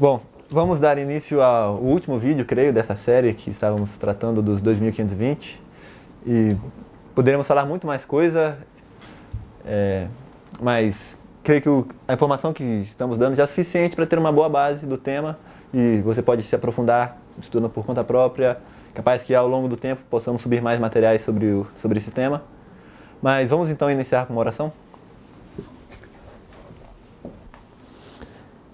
Bom, vamos dar início ao último vídeo, creio, dessa série que estávamos tratando dos 2520. E poderemos falar muito mais coisa, é, mas creio que o, a informação que estamos dando já é suficiente para ter uma boa base do tema e você pode se aprofundar estudando por conta própria. Capaz que ao longo do tempo possamos subir mais materiais sobre, o, sobre esse tema. Mas vamos então iniciar com uma oração?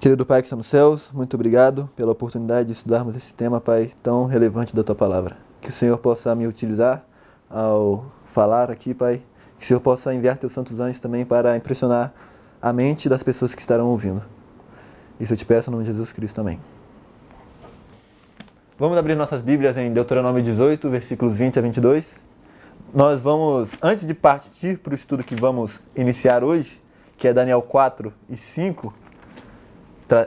Querido Pai que está nos céus, muito obrigado pela oportunidade de estudarmos esse tema, Pai, tão relevante da Tua palavra. Que o Senhor possa me utilizar ao falar aqui, Pai. Que o Senhor possa enviar Teus santos anjos também para impressionar a mente das pessoas que estarão ouvindo. Isso eu te peço no nome de Jesus Cristo, amém. Vamos abrir nossas Bíblias em Deuteronômio 18, versículos 20 a 22. Nós vamos, antes de partir para o estudo que vamos iniciar hoje, que é Daniel 4 e 5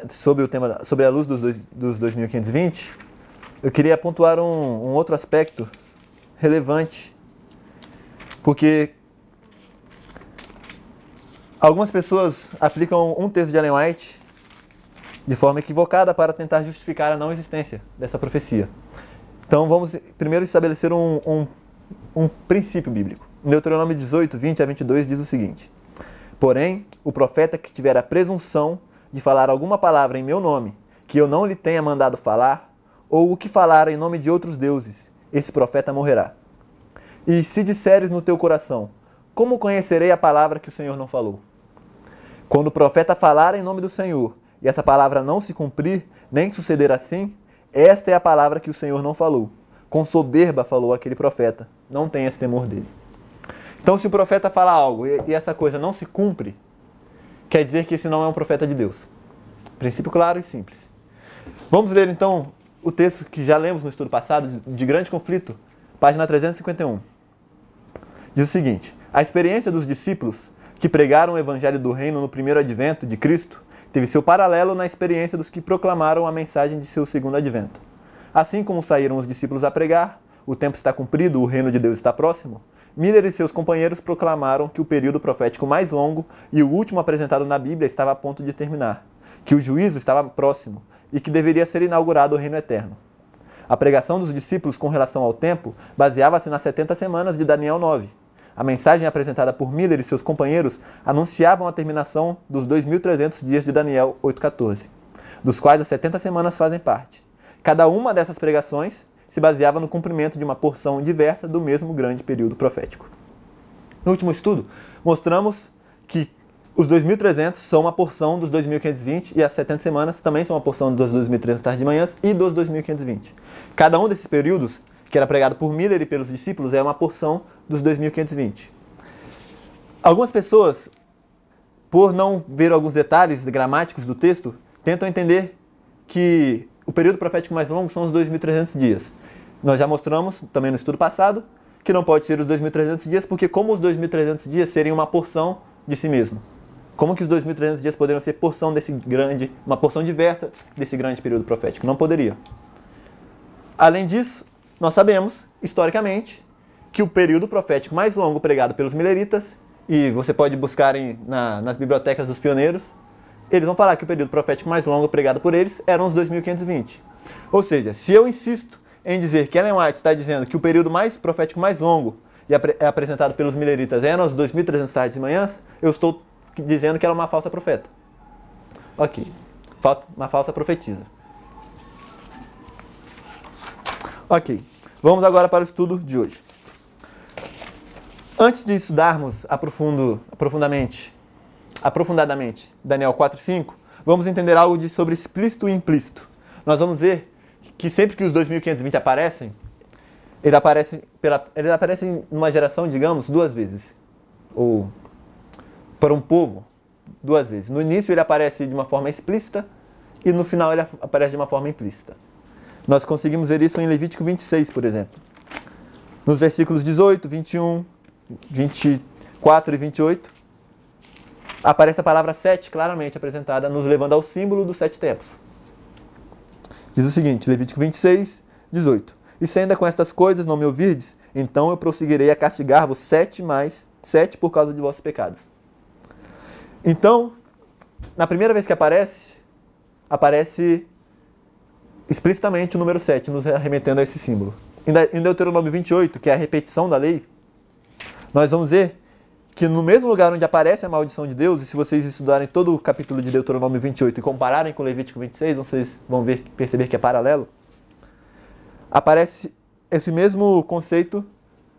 sobre o tema, sobre a luz dos, dois, dos 2520, eu queria pontuar um, um outro aspecto relevante, porque Algumas pessoas aplicam um texto de Ellen White de forma equivocada para tentar justificar a não existência dessa profecia. Então vamos primeiro estabelecer um, um, um, princípio bíblico. Deuteronômio 18, 20 a 22 diz o seguinte: Porém, o profeta que tiver a presunção de falar alguma palavra em meu nome que eu não lhe tenha mandado falar, ou o que falar em nome de outros deuses, esse profeta morrerá. E se disseres no teu coração, como conhecerei a palavra que o Senhor não falou? Quando o profeta falar em nome do Senhor, e essa palavra não se cumprir, nem suceder assim, esta é a palavra que o Senhor não falou. Com soberba falou aquele profeta. Não tenha esse temor dele. Então, se o profeta falar algo e essa coisa não se cumpre, quer dizer que esse não é um profeta de Deus. Princípio claro e simples. Vamos ler então o texto que já lemos no estudo passado, de grande conflito, página 351. Diz o seguinte: A experiência dos discípulos que pregaram o evangelho do reino no primeiro advento de Cristo teve seu paralelo na experiência dos que proclamaram a mensagem de seu segundo advento. Assim como saíram os discípulos a pregar, o tempo está cumprido, o reino de Deus está próximo, Miller e seus companheiros proclamaram que o período profético mais longo e o último apresentado na Bíblia estava a ponto de terminar, que o juízo estava próximo e que deveria ser inaugurado o reino eterno. A pregação dos discípulos com relação ao tempo baseava-se nas 70 semanas de Daniel 9. A mensagem apresentada por Miller e seus companheiros anunciavam a terminação dos 2.300 dias de Daniel 8,14, dos quais as 70 semanas fazem parte. Cada uma dessas pregações se baseava no cumprimento de uma porção diversa do mesmo grande período profético. No último estudo, mostramos que os 2.300 são uma porção dos 2.520 e as 70 semanas também são uma porção dos 2.300 tarde de manhãs e dos 2.520. Cada um desses períodos, que era pregado por Miller e pelos discípulos, é uma porção dos 2.520. Algumas pessoas, por não ver alguns detalhes gramáticos do texto, tentam entender que o período profético mais longo são os 2.300 dias. Nós já mostramos, também no estudo passado, que não pode ser os 2.300 dias, porque como os 2.300 dias serem uma porção de si mesmo? Como que os 2.300 dias poderiam ser porção desse grande, uma porção diversa desse grande período profético? Não poderia. Além disso, nós sabemos, historicamente, que o período profético mais longo pregado pelos mileritas, e você pode buscar em, na, nas bibliotecas dos pioneiros, eles vão falar que o período profético mais longo pregado por eles eram os 2.520. Ou seja, se eu insisto em dizer que Ellen White está dizendo que o período mais profético mais longo e é apresentado pelos mileritas é nos 2.300 tardes e manhãs, eu estou dizendo que ela é uma falsa profeta. Ok. Uma falsa profetisa. Ok. Vamos agora para o estudo de hoje. Antes de estudarmos aprofundo, aprofundamente, aprofundadamente Daniel 4.5, vamos entender algo de sobre explícito e implícito. Nós vamos ver que sempre que os 2520 aparecem, ele aparece pela, eles aparecem numa geração, digamos, duas vezes. Ou para um povo, duas vezes. No início ele aparece de uma forma explícita e no final ele aparece de uma forma implícita. Nós conseguimos ver isso em Levítico 26, por exemplo. Nos versículos 18, 21, 24 e 28, aparece a palavra sete claramente apresentada, nos levando ao símbolo dos sete tempos. Diz o seguinte, Levítico 26, 18. E se ainda com estas coisas não me ouvirdes, então eu prosseguirei a castigar-vos sete mais, sete por causa de vossos pecados. Então, na primeira vez que aparece, aparece explicitamente o número 7, nos remetendo a esse símbolo. Em Deuteronômio 28, que é a repetição da lei, nós vamos ver que no mesmo lugar onde aparece a maldição de Deus, e se vocês estudarem todo o capítulo de Deuteronômio 28 e compararem com Levítico 26, vocês vão ver, perceber que é paralelo, aparece esse mesmo conceito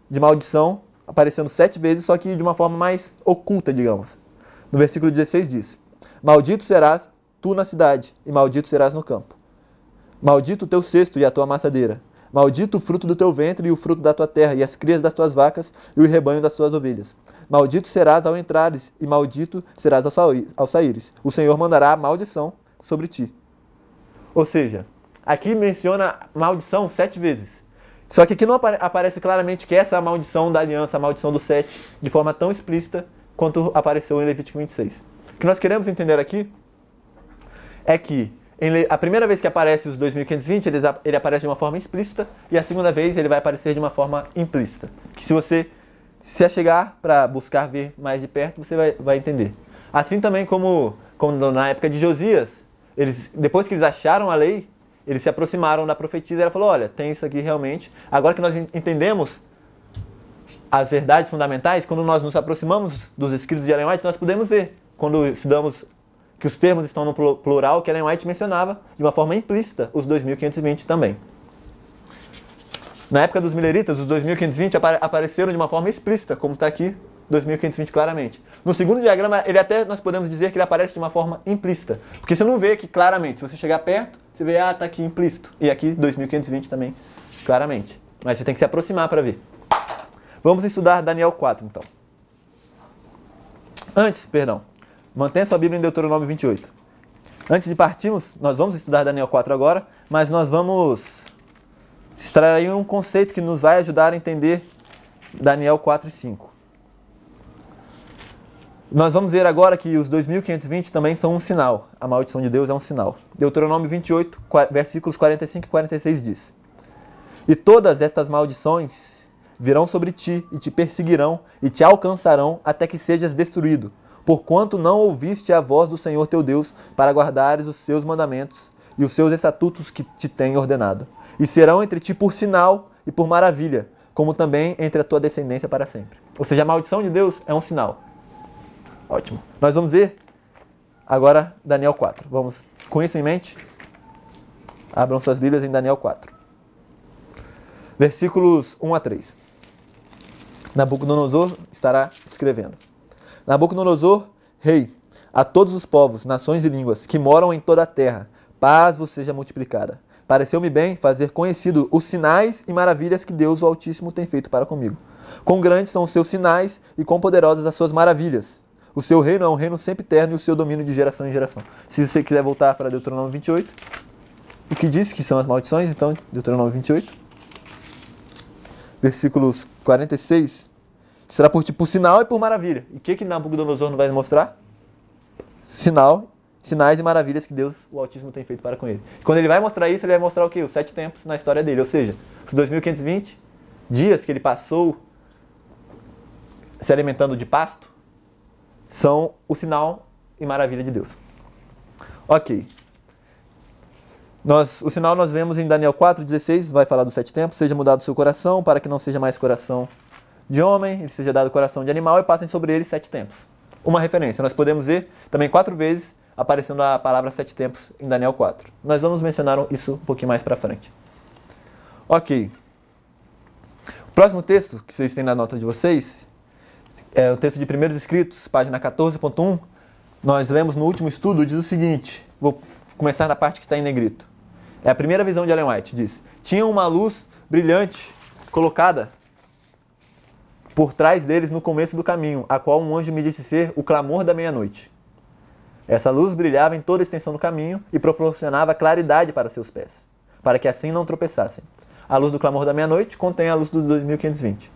de maldição aparecendo sete vezes, só que de uma forma mais oculta, digamos. No versículo 16 diz: Maldito serás tu na cidade, e maldito serás no campo. Maldito o teu cesto e a tua amassadeira. Maldito o fruto do teu ventre e o fruto da tua terra, e as crias das tuas vacas e o rebanho das tuas ovelhas. Maldito serás ao entrares, e maldito serás ao saíres. O Senhor mandará maldição sobre ti. Ou seja, aqui menciona maldição sete vezes. Só que aqui não aparece claramente que essa é a maldição da aliança, a maldição do sete, de forma tão explícita quanto apareceu em Levítico 26. O que nós queremos entender aqui é que a primeira vez que aparece os 2520, ele, ele aparece de uma forma explícita, e a segunda vez ele vai aparecer de uma forma implícita. Que se você se chegar para buscar ver mais de perto, você vai, vai entender. Assim também como, como na época de Josias, eles, depois que eles acharam a lei, eles se aproximaram da profetisa e ela falou: Olha, tem isso aqui realmente. Agora que nós entendemos as verdades fundamentais, quando nós nos aproximamos dos escritos de Ellen White, nós podemos ver. Quando estudamos que os termos estão no plural, que Ellen White mencionava de uma forma implícita os 2520 também. Na época dos Milleritas, os 2520 apare apareceram de uma forma explícita, como está aqui 2520 claramente. No segundo diagrama, ele até nós podemos dizer que ele aparece de uma forma implícita, porque você não vê aqui claramente. Se você chegar perto, você vê, ah, está aqui implícito. E aqui 2520 também, claramente. Mas você tem que se aproximar para ver. Vamos estudar Daniel 4, então. Antes, perdão, mantenha sua Bíblia em Deuteronômio 28. Antes de partirmos, nós vamos estudar Daniel 4 agora, mas nós vamos extrair um conceito que nos vai ajudar a entender Daniel 4 e 5. Nós vamos ver agora que os 2.520 também são um sinal. A maldição de Deus é um sinal. Deuteronômio 28, versículos 45 e 46 diz: E todas estas maldições virão sobre ti e te perseguirão e te alcançarão até que sejas destruído, porquanto não ouviste a voz do Senhor teu Deus para guardares os seus mandamentos e os seus estatutos que te tem ordenado e serão entre ti por sinal e por maravilha, como também entre a tua descendência para sempre. Ou seja, a maldição de Deus é um sinal. Ótimo. Nós vamos ver agora Daniel 4. Vamos com isso em mente. Abram suas Bíblias em Daniel 4. Versículos 1 a 3. Nabucodonosor estará escrevendo. Nabucodonosor, rei, a todos os povos, nações e línguas que moram em toda a terra, paz vos seja multiplicada. Pareceu-me bem fazer conhecido os sinais e maravilhas que Deus o Altíssimo tem feito para comigo. Quão grandes são os seus sinais e quão poderosas as suas maravilhas. O seu reino é um reino sempre eterno e o seu domínio de geração em geração. Se você quiser voltar para Deuteronômio 28, o que diz que são as maldições, então, Deuteronômio 28, versículos 46, será por, por tipo, sinal e por maravilha. E o que, que Nabucodonosor não vai mostrar? Sinal sinais e maravilhas que Deus, o autismo, tem feito para com ele. Quando ele vai mostrar isso, ele vai mostrar o quê? Os sete tempos na história dele, ou seja, os 2520 dias que ele passou se alimentando de pasto são o sinal e maravilha de Deus. Ok. Nós, o sinal nós vemos em Daniel 4,16, vai falar dos sete tempos, seja mudado o seu coração, para que não seja mais coração de homem, ele seja dado coração de animal, e passem sobre ele sete tempos. Uma referência, nós podemos ver também quatro vezes aparecendo a palavra sete tempos em Daniel 4. Nós vamos mencionar isso um pouquinho mais para frente. Ok. O próximo texto que vocês têm na nota de vocês é o texto de Primeiros Escritos, página 14.1. Nós lemos no último estudo, diz o seguinte, vou começar na parte que está em negrito. É a primeira visão de Ellen White, diz, tinha uma luz brilhante colocada por trás deles no começo do caminho, a qual um anjo me disse ser o clamor da meia-noite. Essa luz brilhava em toda a extensão do caminho e proporcionava claridade para seus pés, para que assim não tropeçassem. A luz do clamor da meia-noite contém a luz do 2520.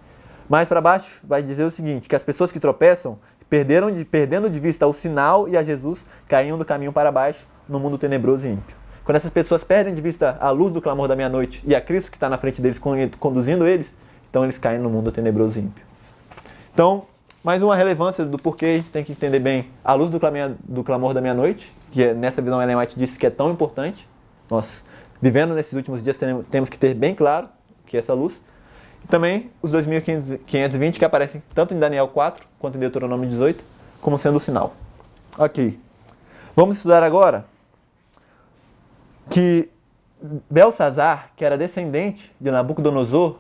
Mais para baixo vai dizer o seguinte, que as pessoas que tropeçam, perderam de, perdendo de vista o sinal e a Jesus, caíam do caminho para baixo no mundo tenebroso e ímpio. Quando essas pessoas perdem de vista a luz do clamor da meia-noite e a Cristo que está na frente deles conduzindo eles, então eles caem no mundo tenebroso e ímpio. Então, mais uma relevância do porquê a gente tem que entender bem a luz do, clame, do clamor da meia-noite, que é, nessa visão Ellen White disse que é tão importante. Nós, vivendo nesses últimos dias, temos que ter bem claro que é essa luz. E também os 2520 que aparecem tanto em Daniel 4 quanto em Deuteronômio 18 como sendo o sinal. Ok. Vamos estudar agora que Belsazar, que era descendente de Nabucodonosor,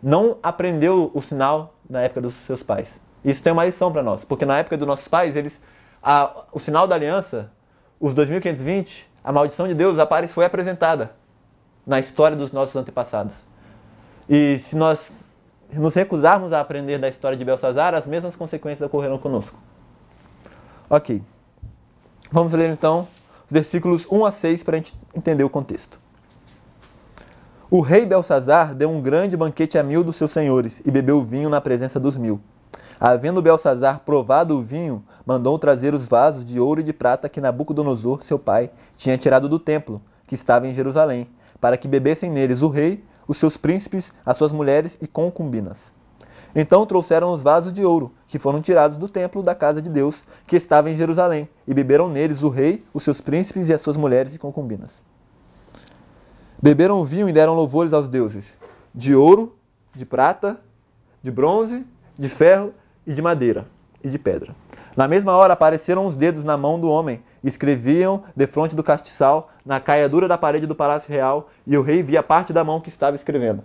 não aprendeu o sinal na época dos seus pais. Isso tem uma lição para nós, porque na época dos nossos pais, eles a, o sinal da aliança, os 2520, a maldição de Deus aparece, foi apresentada na história dos nossos antepassados. E se nós nos recusarmos a aprender da história de Belsazar, as mesmas consequências ocorrerão conosco. Ok. Vamos ler então os versículos 1 a 6 para a gente entender o contexto. O rei Belsazar deu um grande banquete a mil dos seus senhores e bebeu vinho na presença dos mil. Havendo Belsazar provado o vinho, mandou trazer os vasos de ouro e de prata que Nabucodonosor, seu pai, tinha tirado do templo, que estava em Jerusalém, para que bebessem neles o rei, os seus príncipes, as suas mulheres e concubinas. Então trouxeram os vasos de ouro, que foram tirados do templo da casa de Deus, que estava em Jerusalém, e beberam neles o rei, os seus príncipes e as suas mulheres e concubinas. Beberam o vinho e deram louvores aos deuses, de ouro, de prata, de bronze, de ferro e de madeira e de pedra. Na mesma hora apareceram os dedos na mão do homem, e escreviam defronte do castiçal, na caiadura da parede do palácio real, e o rei via parte da mão que estava escrevendo.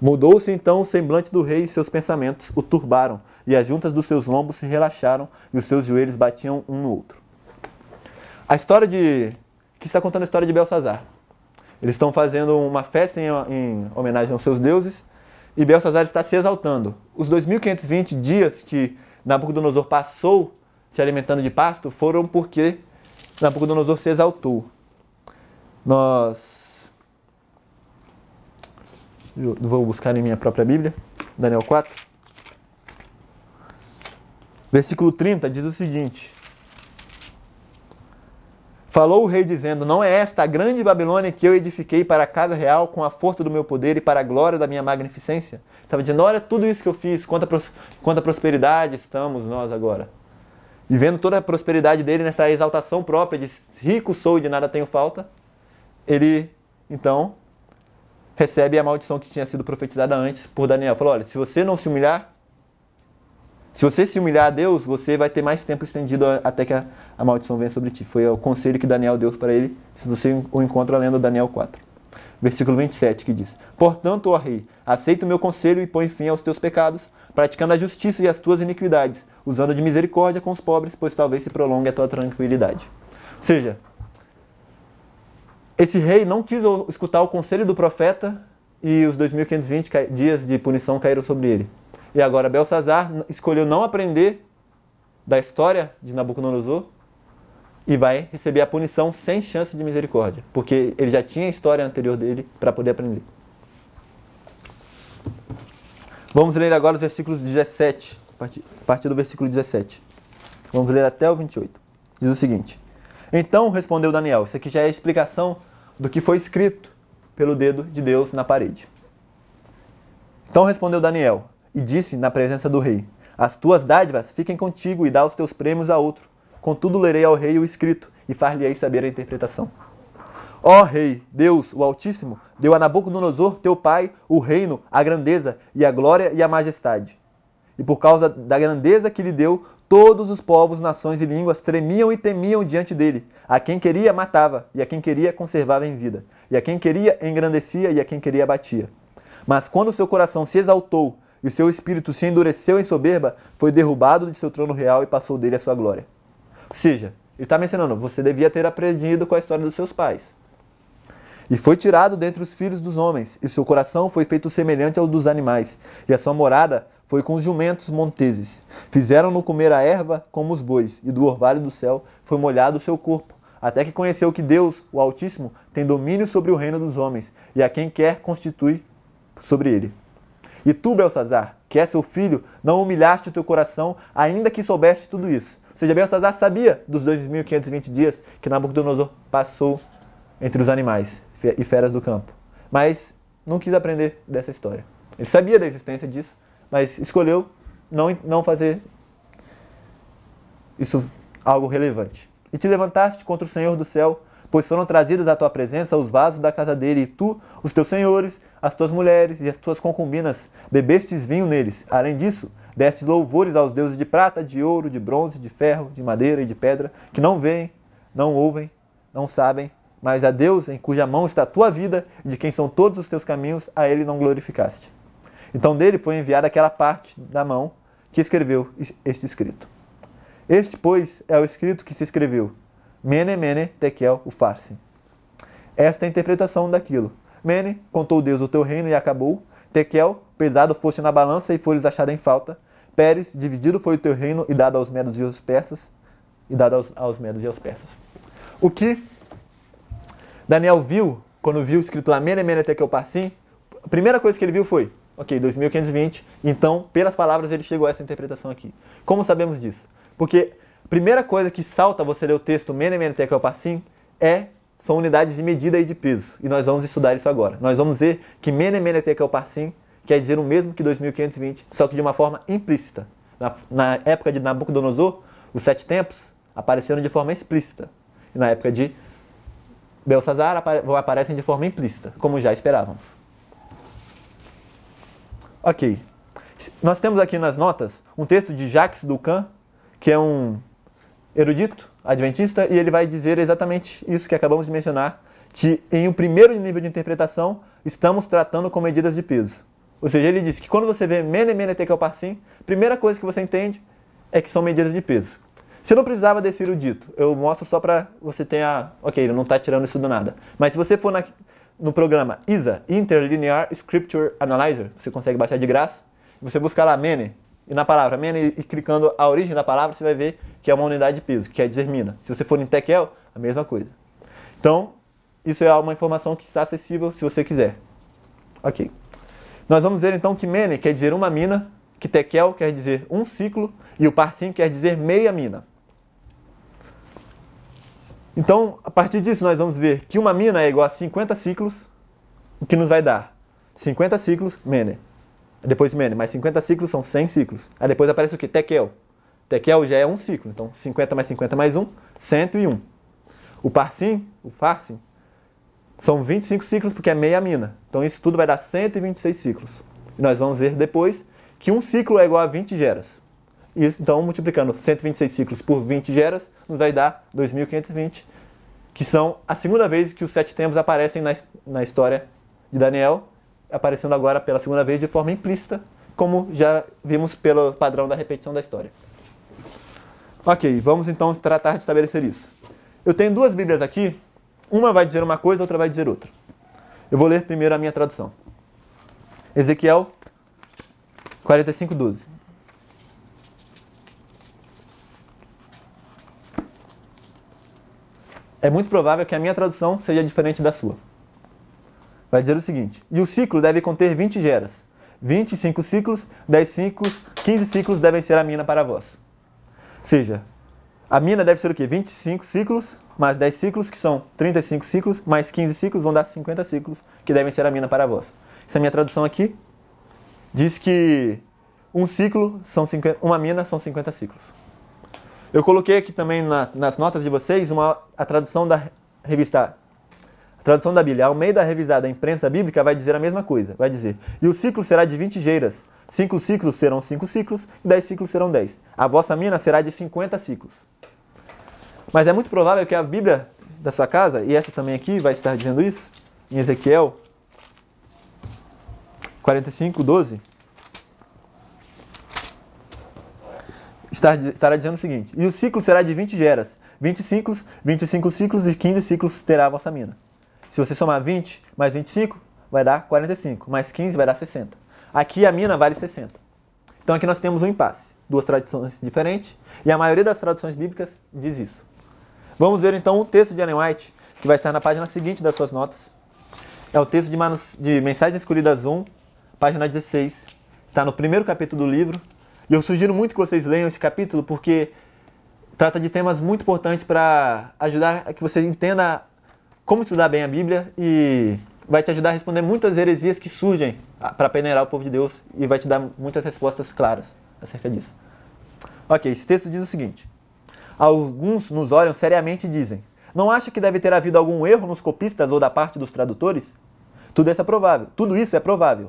Mudou-se então o semblante do rei e seus pensamentos o turbaram, e as juntas dos seus lombos se relaxaram e os seus joelhos batiam um no outro. A história de. que está contando a história de Belsazar. Eles estão fazendo uma festa em, em homenagem aos seus deuses, e Belsazar está se exaltando. Os 2.520 dias que Nabucodonosor passou se alimentando de pasto foram porque Nabucodonosor se exaltou. Nós. Eu vou buscar em minha própria Bíblia, Daniel 4. Versículo 30 diz o seguinte: Falou o rei dizendo: Não é esta a grande Babilônia que eu edifiquei para a casa real com a força do meu poder e para a glória da minha magnificência? Estava então, dizendo: Olha é tudo isso que eu fiz, quanta, pros, quanta prosperidade estamos nós agora. E vendo toda a prosperidade dele nessa exaltação própria de rico sou e de nada tenho falta, ele então recebe a maldição que tinha sido profetizada antes por Daniel. Falou: Olha, se você não se humilhar, se você se humilhar a Deus, você vai ter mais tempo estendido até que a, a maldição venha sobre ti. Foi o conselho que Daniel deu para ele, se você o encontra lendo Daniel 4. Versículo 27 que diz: Portanto, ó rei, aceita o meu conselho e põe fim aos teus pecados, praticando a justiça e as tuas iniquidades, usando de misericórdia com os pobres, pois talvez se prolongue a tua tranquilidade. Ou seja, esse rei não quis escutar o conselho do profeta e os 2520 dias de punição caíram sobre ele. E agora Belsazar escolheu não aprender da história de Nabucodonosor e vai receber a punição sem chance de misericórdia, porque ele já tinha a história anterior dele para poder aprender. Vamos ler agora os versículos 17, a partir do versículo 17. Vamos ler até o 28. Diz o seguinte: Então respondeu Daniel, isso aqui já é a explicação do que foi escrito pelo dedo de Deus na parede. Então respondeu Daniel: e disse na presença do rei: As tuas dádivas fiquem contigo e dá os teus prêmios a outro. Contudo, lerei ao rei o escrito e far-lhe-ei saber a interpretação. Ó Rei, Deus, o Altíssimo, deu a Nabucodonosor, teu pai, o reino, a grandeza e a glória e a majestade. E por causa da grandeza que lhe deu, todos os povos, nações e línguas tremiam e temiam diante dele. A quem queria, matava, e a quem queria, conservava em vida. E a quem queria, engrandecia, e a quem queria, abatia. Mas quando seu coração se exaltou e o seu espírito se endureceu em soberba, foi derrubado de seu trono real e passou dele a sua glória. Ou seja, ele está mencionando, você devia ter aprendido com a história dos seus pais. E foi tirado dentre os filhos dos homens, e seu coração foi feito semelhante ao dos animais, e a sua morada foi com os jumentos monteses. Fizeram-no comer a erva como os bois, e do orvalho do céu foi molhado o seu corpo, até que conheceu que Deus, o Altíssimo, tem domínio sobre o reino dos homens, e a quem quer constitui sobre ele. E tu, Belsazar, que é seu filho, não humilhaste o teu coração, ainda que soubeste tudo isso. Ou seja, Belsazar sabia dos 2.520 dias que Nabucodonosor passou entre os animais e feras do campo. Mas não quis aprender dessa história. Ele sabia da existência disso, mas escolheu não, não fazer isso algo relevante. E te levantaste contra o Senhor do céu, pois foram trazidos à tua presença os vasos da casa dele, e tu, os teus senhores, as tuas mulheres e as tuas concubinas, bebestes vinho neles. Além disso, deste louvores aos deuses de prata, de ouro, de bronze, de ferro, de madeira e de pedra, que não veem, não ouvem, não sabem, mas a Deus, em cuja mão está a tua vida, e de quem são todos os teus caminhos, a ele não glorificaste. Então dele foi enviada aquela parte da mão que escreveu este escrito. Este, pois, é o escrito que se escreveu: Mene, mene, tekel, o Esta é a interpretação daquilo. Mene, contou Deus o teu reino e acabou. Tequel, pesado foste na balança e fores achado em falta. Pérez, dividido foi o teu reino e dado aos medos e aos persas. E dado aos, aos medos e aos persas. O que Daniel viu, quando viu escrito lá, Mene, Mene, Tequel, Parsim, a primeira coisa que ele viu foi, ok, 2520, então, pelas palavras, ele chegou a essa interpretação aqui. Como sabemos disso? Porque a primeira coisa que salta você ler o texto Mene, Mene, Tequel, Parsim é são unidades de medida e de peso. E nós vamos estudar isso agora. Nós vamos ver que é o Parsim quer dizer o mesmo que 2520, só que de uma forma implícita. Na, na época de Nabucodonosor, os sete tempos apareceram de forma explícita. E na época de Belsazar, apare aparecem de forma implícita, como já esperávamos. Ok. Nós temos aqui nas notas um texto de Jacques Ducan, que é um erudito adventista e ele vai dizer exatamente isso que acabamos de mencionar, que em um primeiro nível de interpretação estamos tratando com medidas de peso. Ou seja, ele diz que quando você vê mene mene tekel é parsim, primeira coisa que você entende é que são medidas de peso. Você não precisava desse erudito, Eu mostro só para você ter a... Ok, ele não está tirando isso do nada. Mas se você for na... no programa ISA, Interlinear Scripture Analyzer, você consegue baixar de graça, você buscar lá Mene, e na palavra mene e, clicando a origem da palavra, você vai ver que é uma unidade de peso, que quer é dizer mina. Se você for em tekel, a mesma coisa. Então, isso é uma informação que está acessível se você quiser. Ok. Nós vamos ver então que mene quer dizer uma mina, que tekel quer dizer um ciclo e o parsim quer dizer meia mina. Então, a partir disso, nós vamos ver que uma mina é igual a 50 ciclos, o que nos vai dar 50 ciclos mene. É depois menos, mais 50 ciclos são 100 ciclos. Aí depois aparece o que? Tekel. Tekel já é um ciclo. Então 50 mais 50 mais 1, 101. O Parsim, o Farsim, são 25 ciclos porque é meia mina. Então isso tudo vai dar 126 ciclos. E nós vamos ver depois que um ciclo é igual a 20 geras. Isso, então, multiplicando 126 ciclos por 20 geras, nos vai dar 2.520, que são a segunda vez que os sete tempos aparecem na, na história de Daniel, aparecendo agora pela segunda vez de forma implícita, como já vimos pelo padrão da repetição da história. Ok, vamos então tratar de estabelecer isso. Eu tenho duas Bíblias aqui, uma vai dizer uma coisa, outra vai dizer outra. Eu vou ler primeiro a minha tradução. Ezequiel 45, 12. É muito provável que a minha tradução seja diferente da sua vai dizer o seguinte: e o ciclo deve conter 20 geras. 25 ciclos, 10 ciclos, 15 ciclos devem ser a mina para vós. Ou seja, a mina deve ser o quê? 25 ciclos, mais 10 ciclos, que são 35 ciclos, mais 15 ciclos, vão dar 50 ciclos, que devem ser a mina para vós. Essa é a minha tradução aqui diz que um ciclo são 50, uma mina são 50 ciclos. Eu coloquei aqui também na, nas notas de vocês uma, a tradução da revista Tradução da Bíblia, ao meio da revisada, a imprensa bíblica vai dizer a mesma coisa. Vai dizer, e o ciclo será de 20 geiras. Cinco ciclos serão cinco ciclos, e dez ciclos serão dez. A vossa mina será de 50 ciclos. Mas é muito provável que a Bíblia da sua casa, e essa também aqui vai estar dizendo isso, em Ezequiel 45, 12, estará dizendo o seguinte: E o ciclo será de 20 geras, 20 ciclos, 25 ciclos e 15 ciclos terá a vossa mina. Se você somar 20 mais 25, vai dar 45. Mais 15 vai dar 60. Aqui a mina vale 60. Então aqui nós temos um impasse. Duas tradições diferentes. E a maioria das traduções bíblicas diz isso. Vamos ver então o texto de Ellen White, que vai estar na página seguinte das suas notas. É o texto de, manus... de Mensagens Escolhidas 1, página 16. Está no primeiro capítulo do livro. E eu sugiro muito que vocês leiam esse capítulo, porque trata de temas muito importantes para ajudar a que você entenda como estudar bem a Bíblia e vai te ajudar a responder muitas heresias que surgem ah, para peneirar o povo de Deus e vai te dar muitas respostas claras acerca disso. Ok, esse texto diz o seguinte: Alguns nos olham seriamente e dizem: Não acha que deve ter havido algum erro nos copistas ou da parte dos tradutores? Tudo isso é provável. Tudo isso é provável.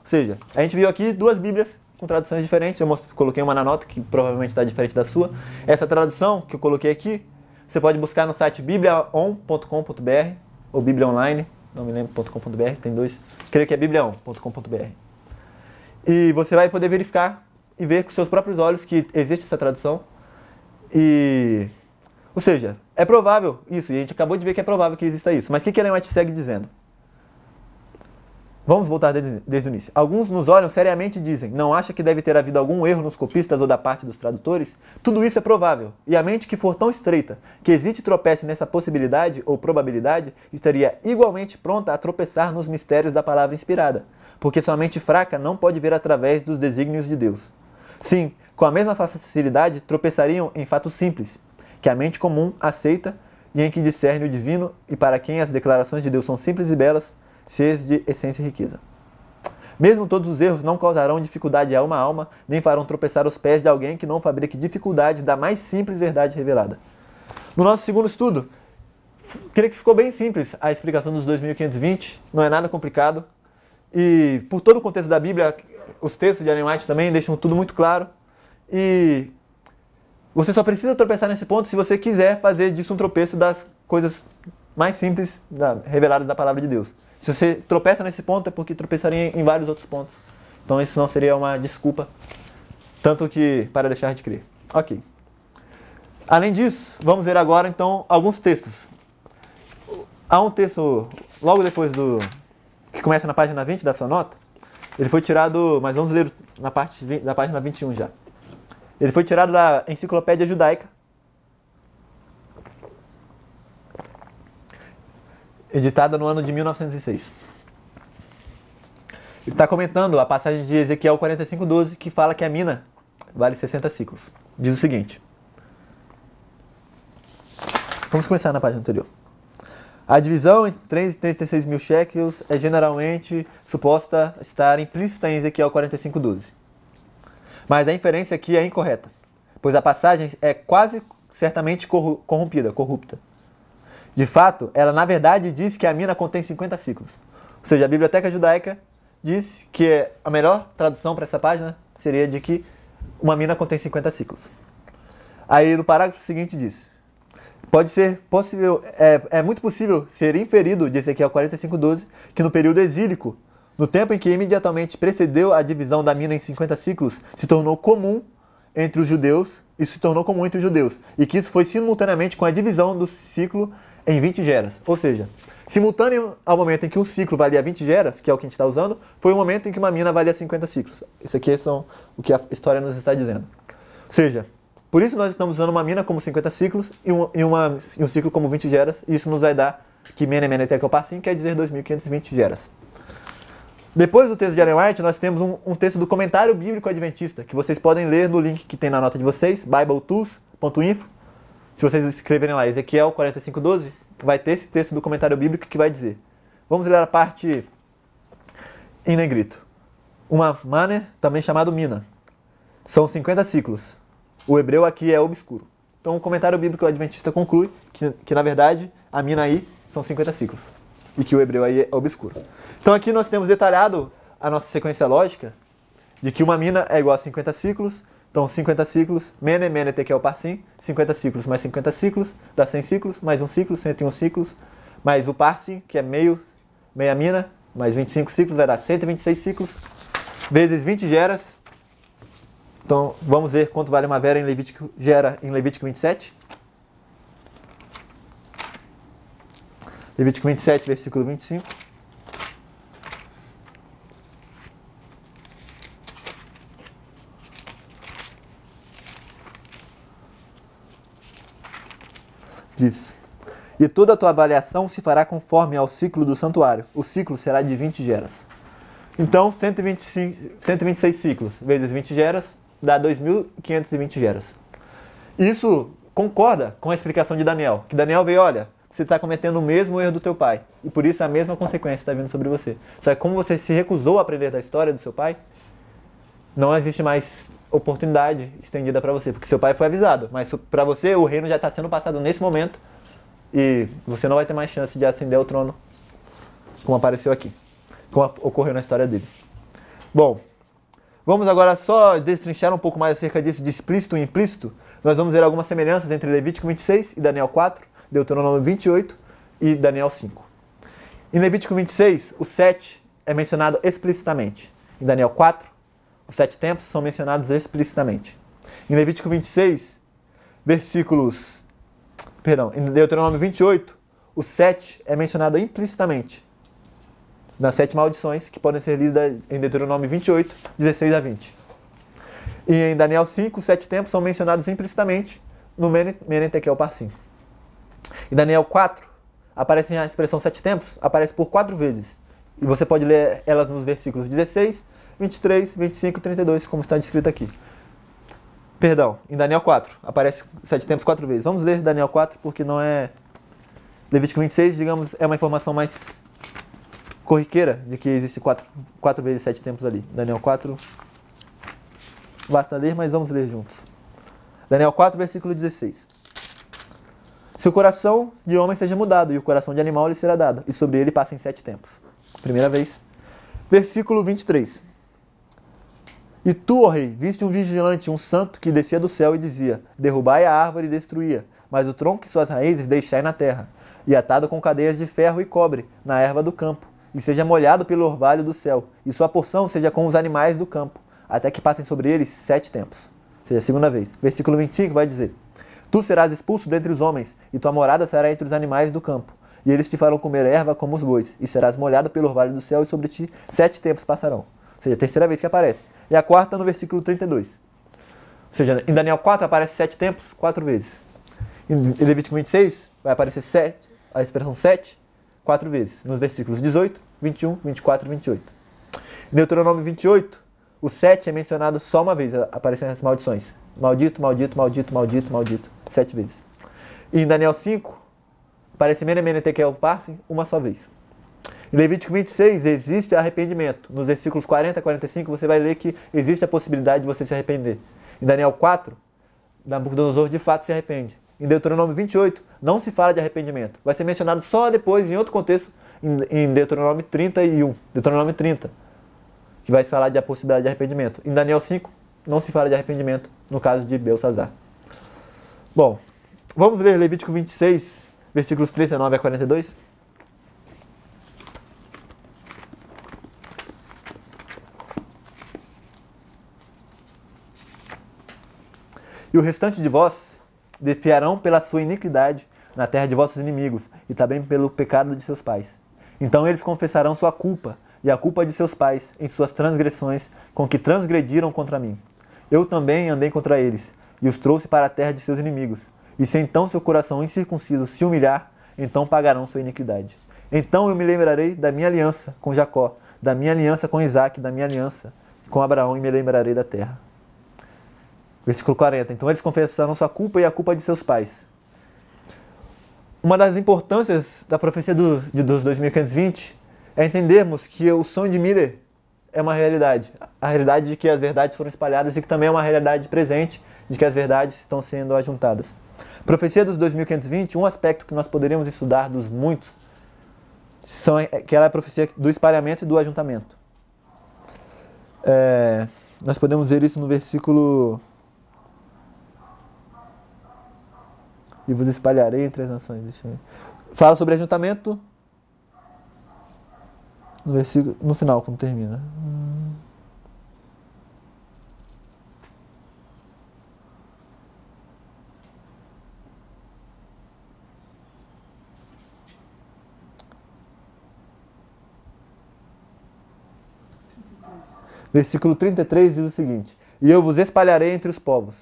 Ou seja, a gente viu aqui duas Bíblias com traduções diferentes. Eu coloquei uma na nota que provavelmente está diferente da sua. Essa tradução que eu coloquei aqui você pode buscar no site bibliaon.com.br ou bibliaonline, não me lembro.com.br, tem dois. Creio que é bibliaon.com.br. E você vai poder verificar e ver com seus próprios olhos que existe essa tradução. E ou seja, é provável isso, e a gente acabou de ver que é provável que exista isso. Mas o que, que a Ellen White segue dizendo? Vamos voltar desde, desde o início. Alguns nos olham seriamente e dizem: não acha que deve ter havido algum erro nos copistas ou da parte dos tradutores? Tudo isso é provável, e a mente que for tão estreita que existe tropece nessa possibilidade ou probabilidade estaria igualmente pronta a tropeçar nos mistérios da palavra inspirada, porque sua mente fraca não pode ver através dos desígnios de Deus. Sim, com a mesma facilidade tropeçariam em fatos simples, que a mente comum aceita e em que discerne o divino, e para quem as declarações de Deus são simples e belas cheias de essência e riqueza. Mesmo todos os erros não causarão dificuldade a uma alma, nem farão tropeçar os pés de alguém que não fabrique dificuldade da mais simples verdade revelada. No nosso segundo estudo, creio que ficou bem simples a explicação dos 2520, não é nada complicado. E por todo o contexto da Bíblia, os textos de Ellen White também deixam tudo muito claro. E você só precisa tropeçar nesse ponto se você quiser fazer disso um tropeço das coisas mais simples reveladas da palavra de Deus. Se você tropeça nesse ponto, é porque tropeçaria em vários outros pontos. Então isso não seria uma desculpa, tanto que para deixar de crer. Ok. Além disso, vamos ver agora então alguns textos. Há um texto logo depois do que começa na página 20 da sua nota. Ele foi tirado, mas vamos ler na parte da página 21 já. Ele foi tirado da Enciclopédia Judaica editada no ano de 1906. Ele está comentando a passagem de Ezequiel 45:12 que fala que a mina vale 60 ciclos. Diz o seguinte: Vamos começar na página anterior. A divisão em 3 e 36 mil shekels é geralmente suposta estar implícita em Ezequiel 45:12. Mas a inferência aqui é incorreta, pois a passagem é quase certamente corrompida, corrupta. De fato, ela na verdade diz que a mina contém 50 ciclos. Ou seja, a Biblioteca Judaica diz que a melhor tradução para essa página seria de que uma mina contém 50 ciclos. Aí no parágrafo seguinte diz: Pode ser possível, é, é muito possível ser inferido de Ezequiel 45:12 que no período exílico, no tempo em que imediatamente precedeu a divisão da mina em 50 ciclos, se tornou comum entre os judeus, isso se tornou comum entre os judeus, e que isso foi simultaneamente com a divisão do ciclo em 20 geras. Ou seja, simultâneo ao momento em que um ciclo valia 20 geras, que é o que a gente está usando, foi o momento em que uma mina valia 50 ciclos. Isso aqui é o que a história nos está dizendo. Ou seja, por isso nós estamos usando uma mina como 50 ciclos e, um, e, uma, e um ciclo como 20 geras, e isso nos vai dar que mene que eu passim quer dizer 2520 geras. Depois do texto de Ellen White, nós temos um, um, texto do comentário bíblico adventista, que vocês podem ler no link que tem na nota de vocês, bibletools.info se vocês escreverem lá Ezequiel 45:12, vai ter esse texto do comentário bíblico que vai dizer. Vamos ler a parte em negrito. Uma mana também chamado mina. São 50 ciclos. O hebreu aqui é obscuro. Então o comentário bíblico adventista conclui que, que na verdade, a mina aí são 50 ciclos. E que o hebreu aí é obscuro. Então aqui nós temos detalhado a nossa sequência lógica de que uma mina é igual a 50 ciclos, então, 50 ciclos, mene, mene, te que é o parsim, 50 ciclos mais 50 ciclos, dá 100 ciclos, mais um ciclo, 101 ciclos, mais o parsim, que é meio, meia mina, mais 25 ciclos, vai dar 126 ciclos, vezes 20 geras. Então, vamos ver quanto vale uma vera em Levítico, gera em Levítico 27. Levítico 27, versículo 25. diz: E toda a tua avaliação se fará conforme ao ciclo do santuário. O ciclo será de 20 geras. Então, 125, 126 ciclos vezes 20 geras dá 2.520 geras. Isso concorda com a explicação de Daniel, que Daniel veio, olha, você está cometendo o mesmo erro do teu pai, e por isso a mesma consequência está vindo sobre você. Só que como você se recusou a aprender da história do seu pai, não existe mais oportunidade estendida para você, porque seu pai foi avisado, mas para você o reino já está sendo passado nesse momento e você não vai ter mais chance de ascender ao trono como apareceu aqui, como ocorreu na história dele. Bom, vamos agora só destrinchar um pouco mais acerca disso de explícito e implícito. Nós vamos ver algumas semelhanças entre Levítico 26 e Daniel 4, Deuteronômio 28 e Daniel 5. Em Levítico 26, o 7 é mencionado explicitamente. Em Daniel 4, os sete tempos são mencionados explicitamente. Em Levítico 26, versículos. Perdão, em Deuteronômio 28, o sete é mencionado implicitamente nas sete maldições que podem ser lidas em Deuteronômio 28, 16 a 20. E em Daniel 5, os sete tempos são mencionados implicitamente no Menetekel par 5. Em Daniel 4, aparece a expressão sete tempos, aparece por quatro vezes. E você pode ler elas nos versículos 16, 23, 25 e 32, como está descrito aqui. Perdão, em Daniel 4, aparece sete tempos quatro vezes. Vamos ler Daniel 4 porque não é. Levítico 26, digamos, é uma informação mais corriqueira de que existe quatro, quatro vezes sete tempos ali. Daniel 4, basta ler, mas vamos ler juntos. Daniel 4, versículo 16. Se o coração de homem seja mudado e o coração de animal lhe será dado, e sobre ele passem sete tempos. Primeira vez. Versículo 23. E tu, ó rei, viste um vigilante, um santo, que descia do céu e dizia: Derrubai a árvore e destruía, mas o tronco e suas raízes deixai na terra, e atado com cadeias de ferro e cobre, na erva do campo, e seja molhado pelo orvalho do céu, e sua porção seja com os animais do campo, até que passem sobre eles sete tempos. Ou seja, a segunda vez. Versículo 25 vai dizer: Tu serás expulso dentre os homens, e tua morada será entre os animais do campo. E eles te farão comer erva como os bois, e serás molhado pelo orvalho do céu, e sobre ti sete tempos passarão. Ou seja, a terceira vez que aparece e a quarta no versículo 32. Ou seja, em Daniel 4 aparece sete tempos, quatro vezes. Em Levítico 26 vai aparecer sete, a expressão sete, quatro vezes. Nos versículos 18, 21, 24 e 28. Em Deuteronômio 28, o sete é mencionado só uma vez, aparecendo as maldições. Maldito, maldito, maldito, maldito, maldito. Sete vezes. E em Daniel 5, aparece Menemene Tekel Parsim uma só vez. Em Levítico 26 existe arrependimento. Nos versículos 40 a 45 você vai ler que existe a possibilidade de você se arrepender. Em Daniel 4, Nabucodonosor de fato se arrepende. Em Deuteronômio 28, não se fala de arrependimento. Vai ser mencionado só depois, em outro contexto, em Deuteronômio 31. Deuteronômio 30, que vai se falar da possibilidade de arrependimento. Em Daniel 5, não se fala de arrependimento no caso de Belsazar. Bom, vamos ler Levítico 26, versículos 39 a 42? E o restante de vós defiarão pela sua iniquidade na terra de vossos inimigos e também pelo pecado de seus pais. Então eles confessarão sua culpa e a culpa de seus pais em suas transgressões com que transgrediram contra mim. Eu também andei contra eles e os trouxe para a terra de seus inimigos. E se então seu coração incircunciso se humilhar, então pagarão sua iniquidade. Então eu me lembrarei da minha aliança com Jacó, da minha aliança com Isaac, da minha aliança com Abraão e me lembrarei da terra versículo 40. Então eles confessaram sua culpa e a culpa de seus pais. Uma das importâncias da profecia do, de, dos 2520 é entendermos que o sonho de Miller é uma realidade. A realidade de que as verdades foram espalhadas e que também é uma realidade presente de que as verdades estão sendo ajuntadas. Profecia dos 2520, um aspecto que nós poderíamos estudar dos muitos, são, é, que ela é a profecia do espalhamento e do ajuntamento. É, nós podemos ver isso no versículo e vos espalharei entre as nações. Fala sobre ajuntamento no, versículo, no final, quando termina. Versículo 33 diz o seguinte: E eu vos espalharei entre os povos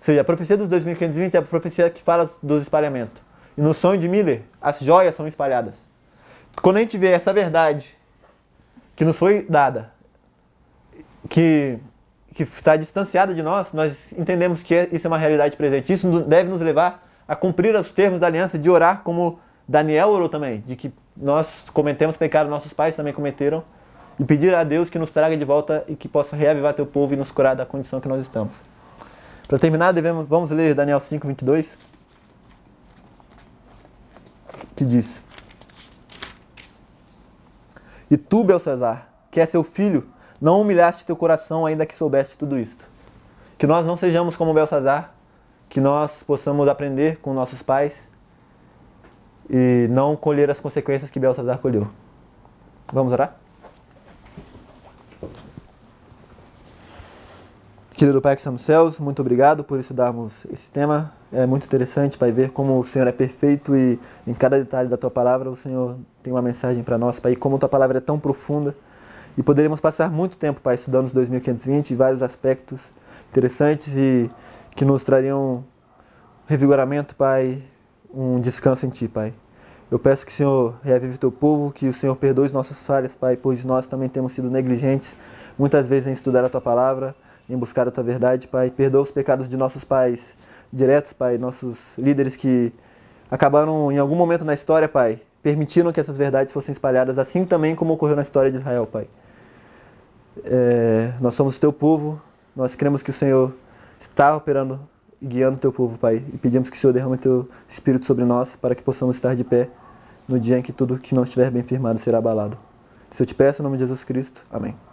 seja, a profecia dos 2520 é a profecia que fala do espalhamento. E no sonho de Miller, as joias são espalhadas. Quando a gente vê essa verdade que nos foi dada, que que está distanciada de nós, nós entendemos que é, isso é uma realidade presente. Isso deve nos levar a cumprir os termos da aliança, de orar como Daniel orou também, de que nós cometemos pecado, nossos pais também cometeram, e pedir a Deus que nos traga de volta e que possa reavivar teu povo e nos curar da condição que nós estamos. Para terminar, devemos, vamos ler Daniel 5, 22, que diz: E tu, Belsazar, que é seu filho, não humilhaste teu coração ainda que soubeste tudo isto. Que nós não sejamos como Belsazar, que nós possamos aprender com nossos pais e não colher as consequências que Belsazar colheu. Vamos orar? Querido Pai que está nos céus, muito obrigado por estudarmos esse tema. É muito interessante, Pai, ver como o Senhor é perfeito e em cada detalhe da Tua palavra o Senhor tem uma mensagem para nós, Pai, como a Tua palavra é tão profunda. E poderíamos passar muito tempo, Pai, estudando os 2520 e vários aspectos interessantes e que nos trariam revigoramento, Pai, um descanso em Ti, Pai. Eu peço que o Senhor reavive o Teu povo, que o Senhor perdoe os nossos falhas, Pai, pois nós também temos sido negligentes muitas vezes em estudar a Tua palavra em buscar a tua verdade, Pai. Perdoa os pecados de nossos pais diretos, Pai, nossos líderes que acabaram em algum momento na história, Pai, permitiram que essas verdades fossem espalhadas, assim também como ocorreu na história de Israel, Pai. É, nós somos teu povo, nós cremos que o Senhor está operando e guiando teu povo, Pai, e pedimos que o Senhor derrame teu espírito sobre nós para que possamos estar de pé no dia em que tudo que não estiver bem firmado será abalado. Se eu te peço, em nome de Jesus Cristo. Amém.